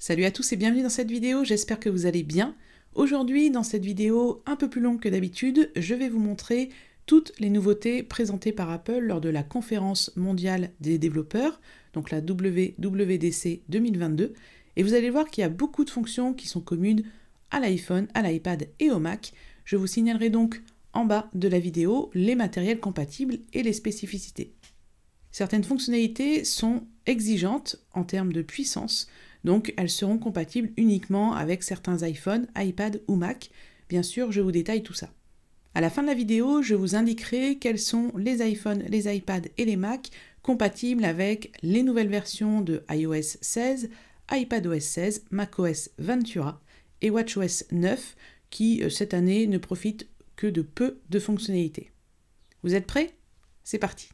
Salut à tous et bienvenue dans cette vidéo, j'espère que vous allez bien. Aujourd'hui, dans cette vidéo un peu plus longue que d'habitude, je vais vous montrer toutes les nouveautés présentées par Apple lors de la conférence mondiale des développeurs, donc la WWDC 2022, et vous allez voir qu'il y a beaucoup de fonctions qui sont communes à l'iPhone, à l'iPad et au Mac. Je vous signalerai donc en bas de la vidéo les matériels compatibles et les spécificités. Certaines fonctionnalités sont exigeantes en termes de puissance, donc elles seront compatibles uniquement avec certains iPhone, iPad ou Mac. Bien sûr, je vous détaille tout ça. À la fin de la vidéo, je vous indiquerai quels sont les iPhones, les iPad et les Mac compatibles avec les nouvelles versions de iOS 16, iPadOS 16, macOS Ventura et WatchOS 9 qui euh, cette année ne profitent que de peu de fonctionnalités. Vous êtes prêts C'est parti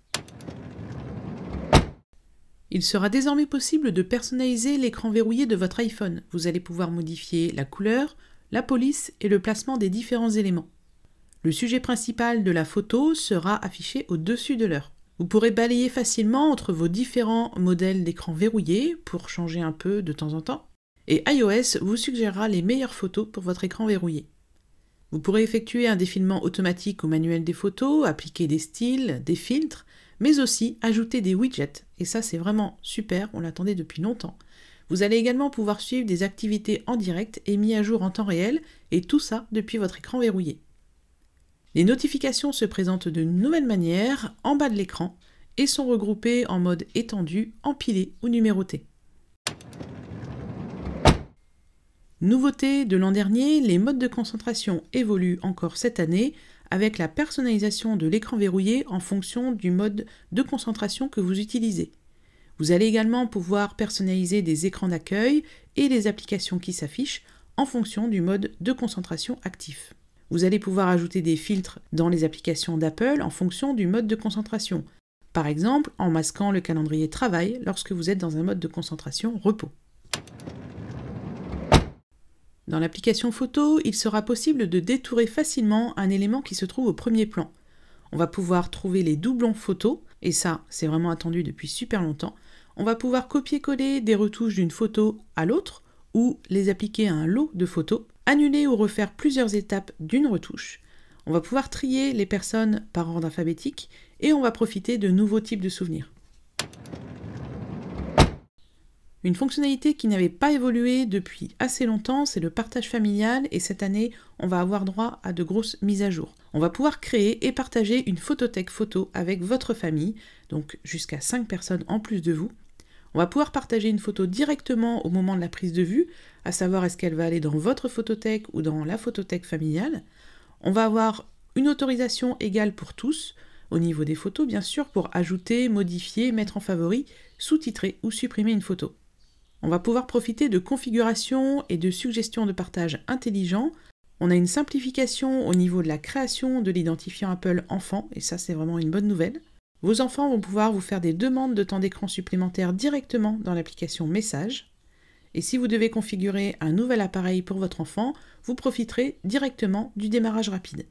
il sera désormais possible de personnaliser l'écran verrouillé de votre iPhone. Vous allez pouvoir modifier la couleur, la police et le placement des différents éléments. Le sujet principal de la photo sera affiché au-dessus de l'heure. Vous pourrez balayer facilement entre vos différents modèles d'écran verrouillé pour changer un peu de temps en temps. Et iOS vous suggérera les meilleures photos pour votre écran verrouillé. Vous pourrez effectuer un défilement automatique ou manuel des photos, appliquer des styles, des filtres, mais aussi ajouter des widgets, et ça c'est vraiment super, on l'attendait depuis longtemps. Vous allez également pouvoir suivre des activités en direct et mis à jour en temps réel, et tout ça depuis votre écran verrouillé. Les notifications se présentent de nouvelle manière en bas de l'écran et sont regroupées en mode étendu, empilé ou numéroté. Nouveauté de l'an dernier, les modes de concentration évoluent encore cette année avec la personnalisation de l'écran verrouillé en fonction du mode de concentration que vous utilisez. Vous allez également pouvoir personnaliser des écrans d'accueil et les applications qui s'affichent en fonction du mode de concentration actif. Vous allez pouvoir ajouter des filtres dans les applications d'Apple en fonction du mode de concentration, par exemple en masquant le calendrier travail lorsque vous êtes dans un mode de concentration repos. Dans l'application photo, il sera possible de détourer facilement un élément qui se trouve au premier plan. On va pouvoir trouver les doublons photos, et ça c'est vraiment attendu depuis super longtemps. On va pouvoir copier-coller des retouches d'une photo à l'autre, ou les appliquer à un lot de photos, annuler ou refaire plusieurs étapes d'une retouche. On va pouvoir trier les personnes par ordre alphabétique, et on va profiter de nouveaux types de souvenirs. Une fonctionnalité qui n'avait pas évolué depuis assez longtemps, c'est le partage familial et cette année, on va avoir droit à de grosses mises à jour. On va pouvoir créer et partager une photothèque photo avec votre famille, donc jusqu'à 5 personnes en plus de vous. On va pouvoir partager une photo directement au moment de la prise de vue, à savoir est-ce qu'elle va aller dans votre photothèque ou dans la photothèque familiale. On va avoir une autorisation égale pour tous, au niveau des photos bien sûr, pour ajouter, modifier, mettre en favori, sous-titrer ou supprimer une photo. On va pouvoir profiter de configurations et de suggestions de partage intelligents. On a une simplification au niveau de la création de l'identifiant Apple enfant, et ça c'est vraiment une bonne nouvelle. Vos enfants vont pouvoir vous faire des demandes de temps d'écran supplémentaires directement dans l'application Message. Et si vous devez configurer un nouvel appareil pour votre enfant, vous profiterez directement du démarrage rapide.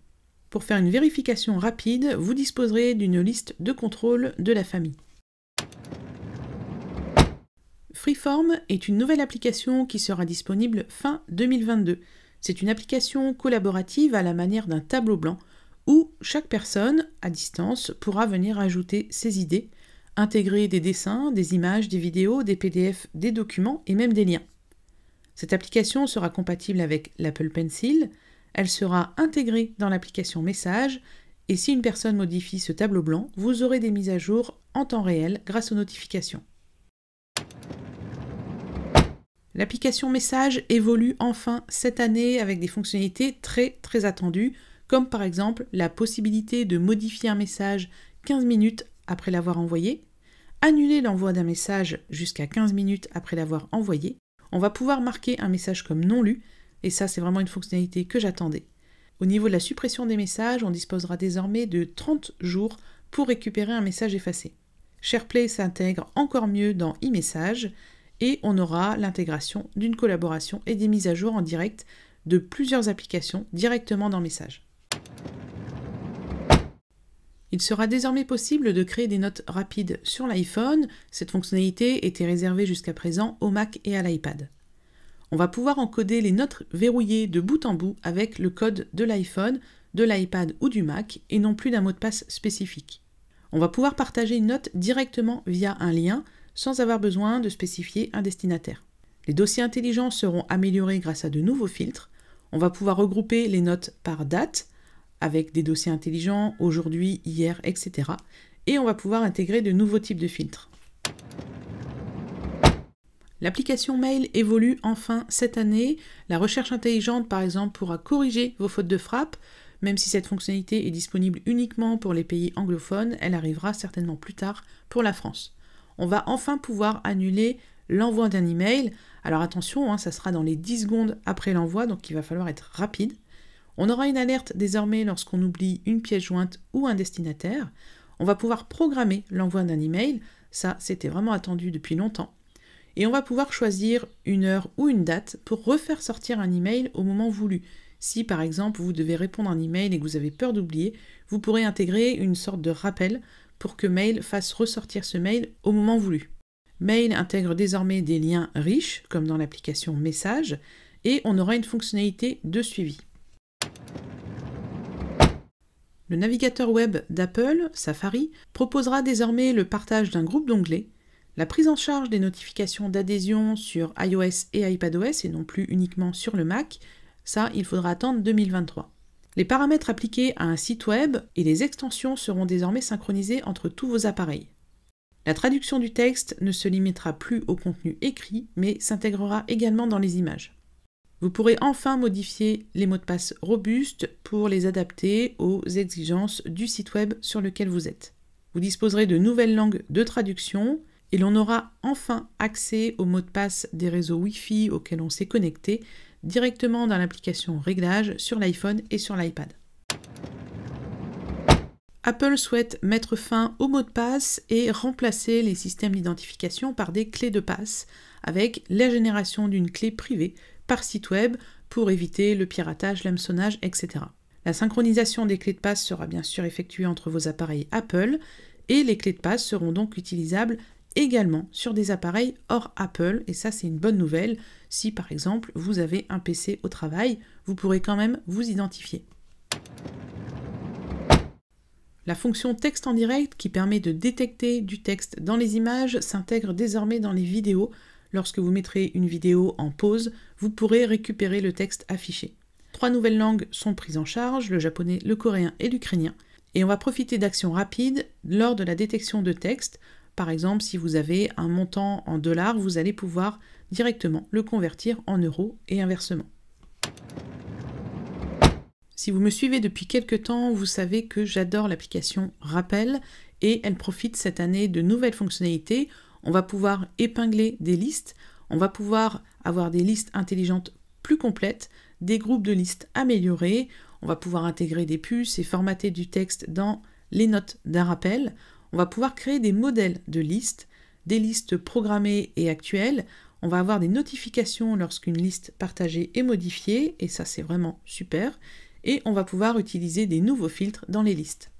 Pour faire une vérification rapide, vous disposerez d'une liste de contrôle de la famille. Freeform est une nouvelle application qui sera disponible fin 2022. C'est une application collaborative à la manière d'un tableau blanc où chaque personne, à distance, pourra venir ajouter ses idées, intégrer des dessins, des images, des vidéos, des PDF, des documents et même des liens. Cette application sera compatible avec l'Apple Pencil, elle sera intégrée dans l'application Message, et si une personne modifie ce tableau blanc, vous aurez des mises à jour en temps réel grâce aux notifications. L'application Message évolue enfin cette année avec des fonctionnalités très très attendues, comme par exemple la possibilité de modifier un message 15 minutes après l'avoir envoyé, annuler l'envoi d'un message jusqu'à 15 minutes après l'avoir envoyé, on va pouvoir marquer un message comme non lu, et ça c'est vraiment une fonctionnalité que j'attendais. Au niveau de la suppression des messages, on disposera désormais de 30 jours pour récupérer un message effacé. SharePlay s'intègre encore mieux dans eMessage et on aura l'intégration d'une collaboration et des mises à jour en direct de plusieurs applications directement dans Message. Il sera désormais possible de créer des notes rapides sur l'iPhone. Cette fonctionnalité était réservée jusqu'à présent au Mac et à l'iPad. On va pouvoir encoder les notes verrouillées de bout en bout avec le code de l'iPhone, de l'iPad ou du Mac et non plus d'un mot de passe spécifique. On va pouvoir partager une note directement via un lien sans avoir besoin de spécifier un destinataire. Les dossiers intelligents seront améliorés grâce à de nouveaux filtres. On va pouvoir regrouper les notes par date, avec des dossiers intelligents, aujourd'hui, hier, etc. Et on va pouvoir intégrer de nouveaux types de filtres. L'application mail évolue enfin cette année. La recherche intelligente, par exemple, pourra corriger vos fautes de frappe. Même si cette fonctionnalité est disponible uniquement pour les pays anglophones, elle arrivera certainement plus tard pour la France on va enfin pouvoir annuler l'envoi d'un email. Alors attention, hein, ça sera dans les 10 secondes après l'envoi, donc il va falloir être rapide. On aura une alerte désormais lorsqu'on oublie une pièce jointe ou un destinataire. On va pouvoir programmer l'envoi d'un email, ça c'était vraiment attendu depuis longtemps. Et on va pouvoir choisir une heure ou une date pour refaire sortir un email au moment voulu. Si par exemple vous devez répondre à un email et que vous avez peur d'oublier, vous pourrez intégrer une sorte de rappel pour que Mail fasse ressortir ce mail au moment voulu. Mail intègre désormais des liens riches, comme dans l'application Message, et on aura une fonctionnalité de suivi. Le navigateur web d'Apple, Safari, proposera désormais le partage d'un groupe d'onglets, la prise en charge des notifications d'adhésion sur iOS et iPadOS et non plus uniquement sur le Mac, ça, il faudra attendre 2023. Les paramètres appliqués à un site web et les extensions seront désormais synchronisés entre tous vos appareils. La traduction du texte ne se limitera plus au contenu écrit, mais s'intégrera également dans les images. Vous pourrez enfin modifier les mots de passe robustes pour les adapter aux exigences du site web sur lequel vous êtes. Vous disposerez de nouvelles langues de traduction et l'on aura enfin accès aux mots de passe des réseaux Wi-Fi auxquels on s'est connecté directement dans l'application réglage sur l'iPhone et sur l'iPad. Apple souhaite mettre fin aux mots de passe et remplacer les systèmes d'identification par des clés de passe avec la génération d'une clé privée par site web pour éviter le piratage, l'hameçonnage, etc. La synchronisation des clés de passe sera bien sûr effectuée entre vos appareils Apple et les clés de passe seront donc utilisables également sur des appareils hors Apple, et ça c'est une bonne nouvelle. Si par exemple vous avez un PC au travail, vous pourrez quand même vous identifier. La fonction texte en direct qui permet de détecter du texte dans les images s'intègre désormais dans les vidéos. Lorsque vous mettrez une vidéo en pause, vous pourrez récupérer le texte affiché. Trois nouvelles langues sont prises en charge, le japonais, le coréen et l'ukrainien. Et on va profiter d'actions rapides lors de la détection de texte par exemple, si vous avez un montant en dollars, vous allez pouvoir directement le convertir en euros et inversement. Si vous me suivez depuis quelques temps, vous savez que j'adore l'application Rappel et elle profite cette année de nouvelles fonctionnalités. On va pouvoir épingler des listes, on va pouvoir avoir des listes intelligentes plus complètes, des groupes de listes améliorés, on va pouvoir intégrer des puces et formater du texte dans les notes d'un rappel, on va pouvoir créer des modèles de listes, des listes programmées et actuelles. On va avoir des notifications lorsqu'une liste partagée est modifiée, et ça c'est vraiment super. Et on va pouvoir utiliser des nouveaux filtres dans les listes.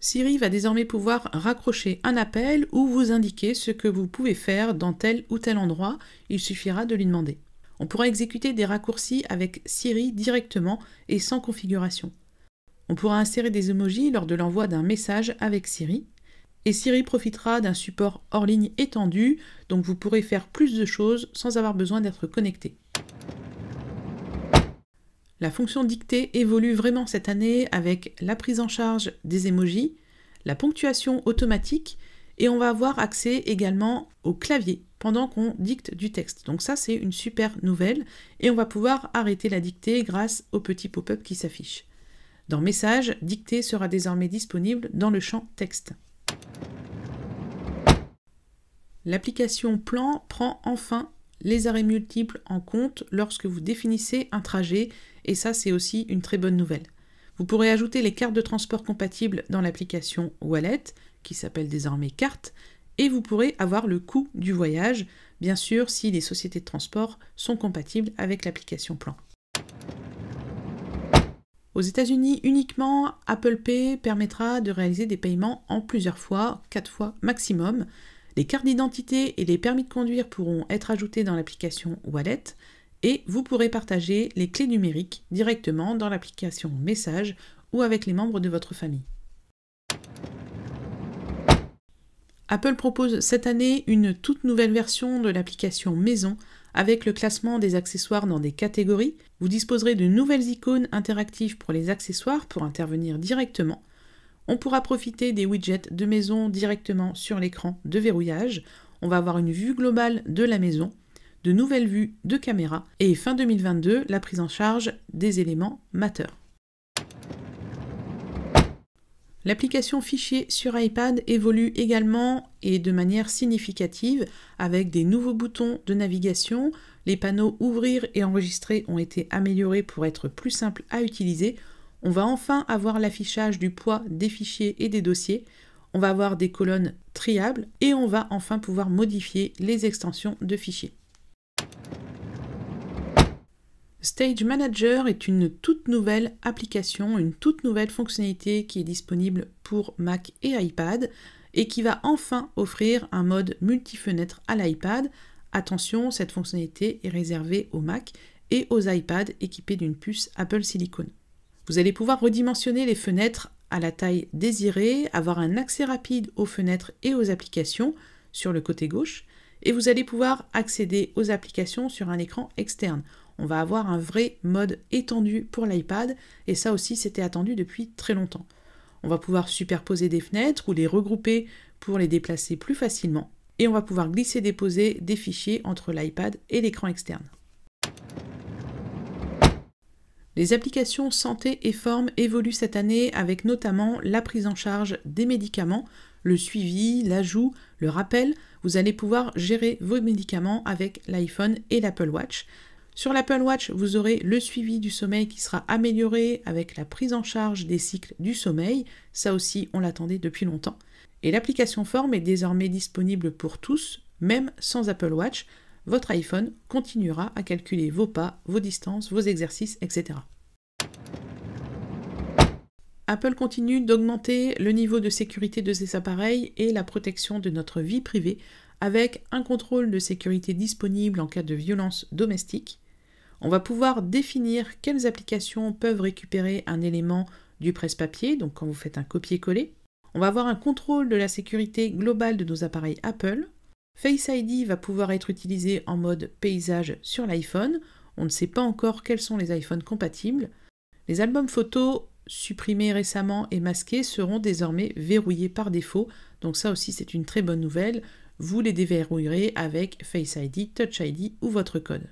Siri va désormais pouvoir raccrocher un appel ou vous indiquer ce que vous pouvez faire dans tel ou tel endroit, il suffira de lui demander. On pourra exécuter des raccourcis avec Siri directement et sans configuration. On pourra insérer des emojis lors de l'envoi d'un message avec Siri. Et Siri profitera d'un support hors ligne étendu, donc vous pourrez faire plus de choses sans avoir besoin d'être connecté. La fonction dictée évolue vraiment cette année avec la prise en charge des emojis, la ponctuation automatique et on va avoir accès également au clavier pendant qu'on dicte du texte. Donc ça c'est une super nouvelle et on va pouvoir arrêter la dictée grâce au petit pop-up qui s'affiche. Dans Message, Dicté » sera désormais disponible dans le champ Texte. L'application Plan prend enfin les arrêts multiples en compte lorsque vous définissez un trajet, et ça c'est aussi une très bonne nouvelle. Vous pourrez ajouter les cartes de transport compatibles dans l'application Wallet, qui s'appelle désormais Carte, et vous pourrez avoir le coût du voyage, bien sûr si les sociétés de transport sont compatibles avec l'application Plan. Aux États-Unis uniquement, Apple Pay permettra de réaliser des paiements en plusieurs fois, 4 fois maximum. Les cartes d'identité et les permis de conduire pourront être ajoutés dans l'application Wallet et vous pourrez partager les clés numériques directement dans l'application Message ou avec les membres de votre famille. Apple propose cette année une toute nouvelle version de l'application Maison avec le classement des accessoires dans des catégories, vous disposerez de nouvelles icônes interactives pour les accessoires pour intervenir directement. On pourra profiter des widgets de maison directement sur l'écran de verrouillage. On va avoir une vue globale de la maison, de nouvelles vues de caméra et fin 2022, la prise en charge des éléments mateurs. L'application Fichier sur iPad évolue également et de manière significative avec des nouveaux boutons de navigation. Les panneaux Ouvrir et Enregistrer ont été améliorés pour être plus simples à utiliser. On va enfin avoir l'affichage du poids des fichiers et des dossiers. On va avoir des colonnes triables et on va enfin pouvoir modifier les extensions de fichiers. Stage Manager est une toute nouvelle application, une toute nouvelle fonctionnalité qui est disponible pour Mac et iPad et qui va enfin offrir un mode multi-fenêtre à l'iPad. Attention, cette fonctionnalité est réservée aux Mac et aux iPads équipés d'une puce Apple Silicon. Vous allez pouvoir redimensionner les fenêtres à la taille désirée, avoir un accès rapide aux fenêtres et aux applications sur le côté gauche, et vous allez pouvoir accéder aux applications sur un écran externe on va avoir un vrai mode étendu pour l'iPad, et ça aussi c'était attendu depuis très longtemps. On va pouvoir superposer des fenêtres ou les regrouper pour les déplacer plus facilement, et on va pouvoir glisser-déposer des fichiers entre l'iPad et l'écran externe. Les applications santé et forme évoluent cette année avec notamment la prise en charge des médicaments, le suivi, l'ajout, le rappel. Vous allez pouvoir gérer vos médicaments avec l'iPhone et l'Apple Watch. Sur l'Apple Watch, vous aurez le suivi du sommeil qui sera amélioré avec la prise en charge des cycles du sommeil. Ça aussi, on l'attendait depuis longtemps. Et l'application Form est désormais disponible pour tous, même sans Apple Watch. Votre iPhone continuera à calculer vos pas, vos distances, vos exercices, etc. Apple continue d'augmenter le niveau de sécurité de ses appareils et la protection de notre vie privée avec un contrôle de sécurité disponible en cas de violence domestique, on va pouvoir définir quelles applications peuvent récupérer un élément du presse-papier, donc quand vous faites un copier-coller. On va avoir un contrôle de la sécurité globale de nos appareils Apple. Face ID va pouvoir être utilisé en mode paysage sur l'iPhone. On ne sait pas encore quels sont les iPhones compatibles. Les albums photos supprimés récemment et masqués seront désormais verrouillés par défaut. Donc ça aussi c'est une très bonne nouvelle. Vous les déverrouillerez avec Face ID, Touch ID ou votre code.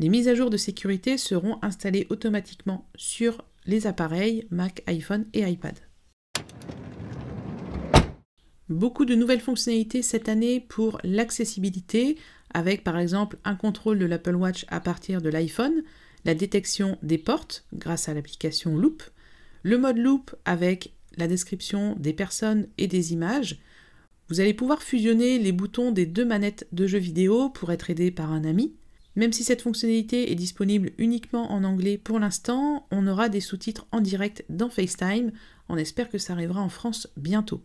Les mises à jour de sécurité seront installées automatiquement sur les appareils Mac, iPhone et iPad. Beaucoup de nouvelles fonctionnalités cette année pour l'accessibilité, avec par exemple un contrôle de l'Apple Watch à partir de l'iPhone, la détection des portes grâce à l'application Loop, le mode Loop avec la description des personnes et des images. Vous allez pouvoir fusionner les boutons des deux manettes de jeux vidéo pour être aidé par un ami. Même si cette fonctionnalité est disponible uniquement en anglais pour l'instant, on aura des sous-titres en direct dans FaceTime. On espère que ça arrivera en France bientôt.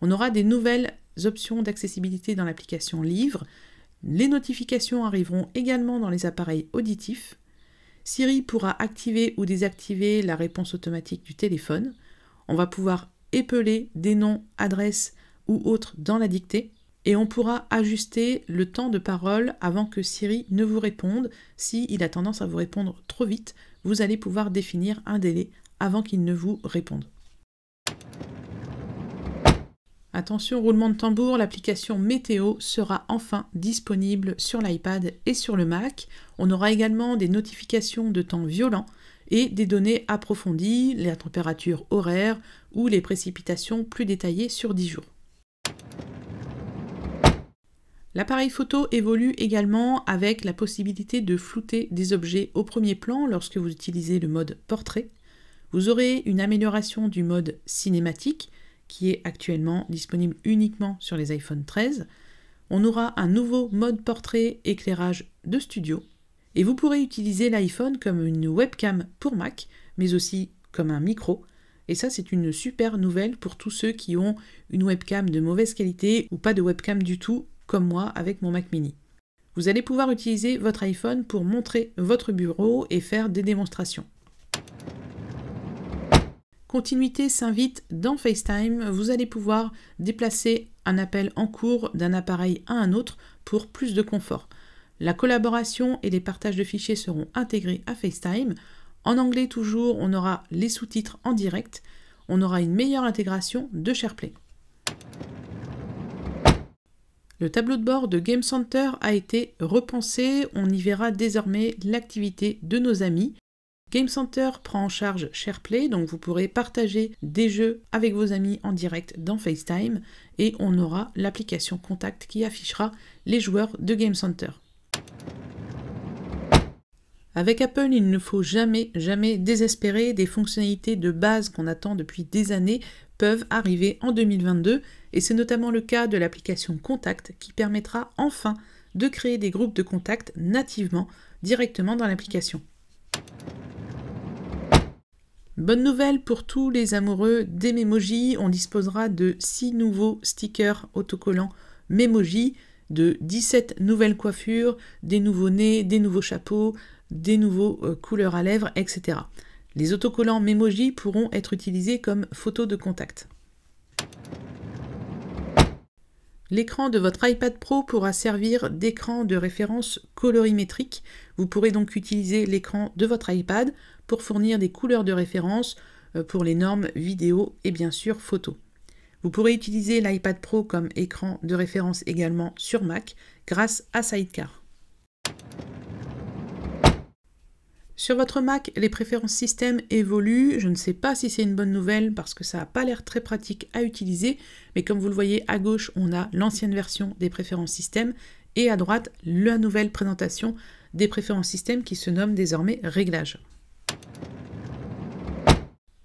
On aura des nouvelles options d'accessibilité dans l'application Livre. Les notifications arriveront également dans les appareils auditifs. Siri pourra activer ou désactiver la réponse automatique du téléphone. On va pouvoir épeler des noms, adresses ou autres dans la dictée et on pourra ajuster le temps de parole avant que Siri ne vous réponde. S'il a tendance à vous répondre trop vite, vous allez pouvoir définir un délai avant qu'il ne vous réponde. Attention, roulement de tambour, l'application Météo sera enfin disponible sur l'iPad et sur le Mac. On aura également des notifications de temps violent et des données approfondies, la température horaire ou les précipitations plus détaillées sur 10 jours. L'appareil photo évolue également avec la possibilité de flouter des objets au premier plan lorsque vous utilisez le mode portrait. Vous aurez une amélioration du mode cinématique qui est actuellement disponible uniquement sur les iPhone 13. On aura un nouveau mode portrait éclairage de studio et vous pourrez utiliser l'iPhone comme une webcam pour Mac mais aussi comme un micro. Et ça, c'est une super nouvelle pour tous ceux qui ont une webcam de mauvaise qualité ou pas de webcam du tout comme moi avec mon Mac mini. Vous allez pouvoir utiliser votre iPhone pour montrer votre bureau et faire des démonstrations. Continuité s'invite dans FaceTime, vous allez pouvoir déplacer un appel en cours d'un appareil à un autre pour plus de confort. La collaboration et les partages de fichiers seront intégrés à FaceTime. En anglais toujours, on aura les sous-titres en direct. On aura une meilleure intégration de SharePlay. Le tableau de bord de Game Center a été repensé, on y verra désormais l'activité de nos amis. Game Center prend en charge SharePlay, donc vous pourrez partager des jeux avec vos amis en direct dans FaceTime et on aura l'application Contact qui affichera les joueurs de Game Center. Avec Apple, il ne faut jamais, jamais désespérer. Des fonctionnalités de base qu'on attend depuis des années peuvent arriver en 2022 et c'est notamment le cas de l'application Contact qui permettra enfin de créer des groupes de contact nativement directement dans l'application. Bonne nouvelle pour tous les amoureux des Memoji, on disposera de 6 nouveaux stickers autocollants Memoji, de 17 nouvelles coiffures, des nouveaux nez, des nouveaux chapeaux, des nouveaux euh, couleurs à lèvres, etc. Les autocollants Memoji pourront être utilisés comme photos de contact. L'écran de votre iPad Pro pourra servir d'écran de référence colorimétrique. Vous pourrez donc utiliser l'écran de votre iPad pour fournir des couleurs de référence euh, pour les normes vidéo et bien sûr photo. Vous pourrez utiliser l'iPad Pro comme écran de référence également sur Mac grâce à Sidecar. Sur votre Mac, les préférences système évoluent. Je ne sais pas si c'est une bonne nouvelle parce que ça n'a pas l'air très pratique à utiliser, mais comme vous le voyez à gauche, on a l'ancienne version des préférences système et à droite, la nouvelle présentation des préférences système qui se nomme désormais réglages.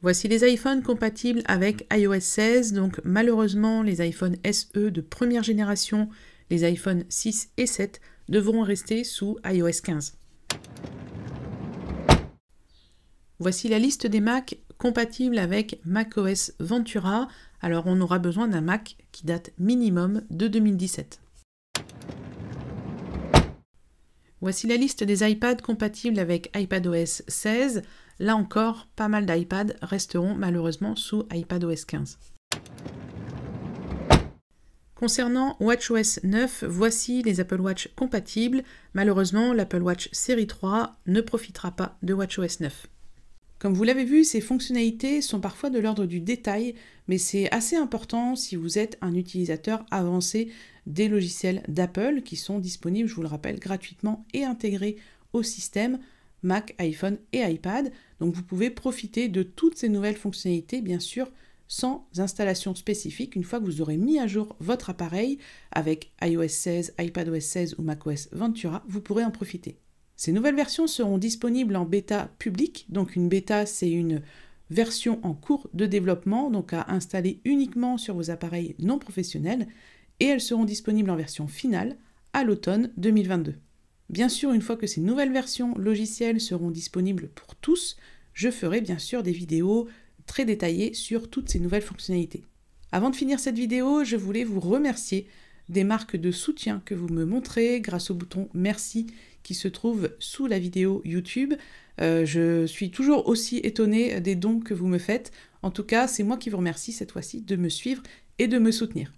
Voici les iPhones compatibles avec iOS 16. Donc malheureusement, les iPhones SE de première génération, les iPhones 6 et 7 devront rester sous iOS 15. Voici la liste des Macs compatibles avec macOS Ventura. Alors on aura besoin d'un Mac qui date minimum de 2017. Voici la liste des iPads compatibles avec iPadOS 16. Là encore, pas mal d'iPads resteront malheureusement sous iPadOS 15. Concernant WatchOS 9, voici les Apple Watch compatibles. Malheureusement, l'Apple Watch série 3 ne profitera pas de WatchOS 9. Comme vous l'avez vu, ces fonctionnalités sont parfois de l'ordre du détail, mais c'est assez important si vous êtes un utilisateur avancé des logiciels d'Apple qui sont disponibles, je vous le rappelle, gratuitement et intégrés au système Mac, iPhone et iPad. Donc vous pouvez profiter de toutes ces nouvelles fonctionnalités, bien sûr, sans installation spécifique une fois que vous aurez mis à jour votre appareil avec iOS 16, iPadOS 16 ou macOS Ventura, vous pourrez en profiter. Ces nouvelles versions seront disponibles en bêta publique. Donc une bêta, c'est une version en cours de développement, donc à installer uniquement sur vos appareils non professionnels, et elles seront disponibles en version finale à l'automne 2022. Bien sûr, une fois que ces nouvelles versions logicielles seront disponibles pour tous, je ferai bien sûr des vidéos très détaillées sur toutes ces nouvelles fonctionnalités. Avant de finir cette vidéo, je voulais vous remercier des marques de soutien que vous me montrez grâce au bouton merci qui se trouve sous la vidéo YouTube. Euh, je suis toujours aussi étonnée des dons que vous me faites. En tout cas, c'est moi qui vous remercie cette fois-ci de me suivre et de me soutenir.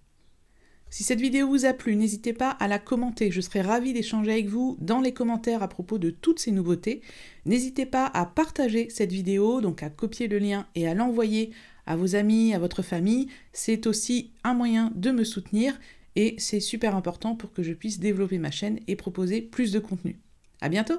Si cette vidéo vous a plu, n'hésitez pas à la commenter. Je serai ravie d'échanger avec vous dans les commentaires à propos de toutes ces nouveautés. N'hésitez pas à partager cette vidéo, donc à copier le lien et à l'envoyer à vos amis, à votre famille. C'est aussi un moyen de me soutenir et c'est super important pour que je puisse développer ma chaîne et proposer plus de contenu. À bientôt!